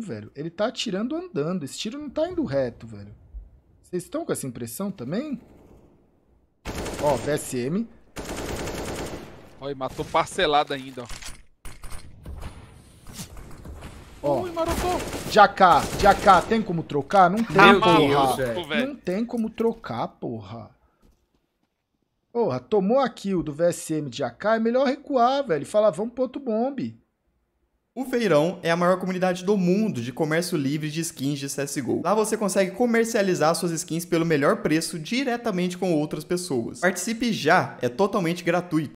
velho. Ele tá atirando andando. Esse tiro não tá indo reto, velho. Vocês estão com essa impressão também? Ó, PSM. olha, matou parcelado ainda, ó. Ó, Ui, marotou. Jacá, Jacá, tem como trocar? Não tem, Meu porra. Deus, velho. não tem como trocar, porra. Porra, tomou a kill do VSM de AK, é melhor recuar, velho. E falar, vamos pro outro bombe. O Feirão é a maior comunidade do mundo de comércio livre de skins de CSGO. Lá você consegue comercializar suas skins pelo melhor preço diretamente com outras pessoas. Participe já, é totalmente gratuito.